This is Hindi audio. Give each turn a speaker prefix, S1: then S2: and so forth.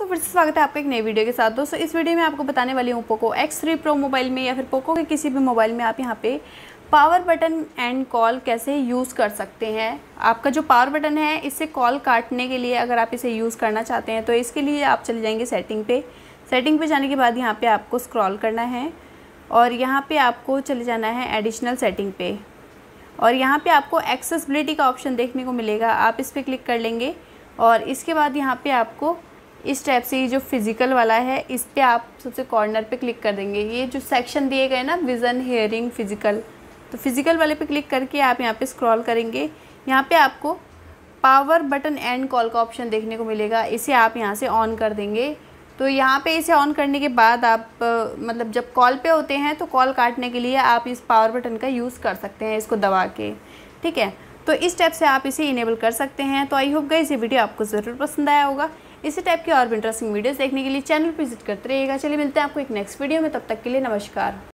S1: तो फिर से स्वागत है आपका एक नई वीडियो के साथ दोस्तों इस वीडियो में आपको बताने वाली हूँ Poco X three Pro mobile में या फिर पोको के किसी भी मोबाइल में आप यहाँ पे पावर बटन एंड कॉल कैसे यूज़ कर सकते हैं आपका जो पावर बटन है इससे कॉल काटने के लिए अगर आप इसे यूज़ करना चाहते हैं तो इसके लिए आप चले जाएँगे सेटिंग पे सेटिंग पे जाने के बाद यहाँ पर आपको स्क्रॉल करना है और यहाँ पर आपको चले जाना है एडिशनल सेटिंग पे और यहाँ पर आपको एक्सेसबिलिटी का ऑप्शन देखने को मिलेगा आप इस पर क्लिक कर लेंगे और इसके बाद यहाँ पे आपको इस टाइप से ये जो फिज़िकल वाला है इस पर आप सबसे कॉर्नर पे क्लिक कर देंगे ये जो सेक्शन दिए गए ना विज़न हेयरिंग फिज़िकल तो फिज़िकल वाले पे क्लिक करके आप यहाँ पे स्क्रॉल करेंगे यहाँ पे आपको पावर बटन एंड कॉल का ऑप्शन देखने को मिलेगा इसे आप यहाँ से ऑन कर देंगे तो यहाँ पे इसे ऑन करने के बाद आप मतलब जब कॉल पे होते हैं तो कॉल काटने के लिए आप इस पावर बटन का यूज़ कर सकते हैं इसको दबा के ठीक है तो इस टाइप से आप इसे इनेबल कर सकते हैं तो आई होप गई ये वीडियो आपको ज़रूर पसंद आया होगा इसी टाइप के और भी इंटरेस्टिंग वीडियोस देखने के लिए चैनल पर विजिट करते रहिएगा चलिए मिलते हैं आपको एक नेक्स्ट वीडियो में तब तक के लिए नमस्कार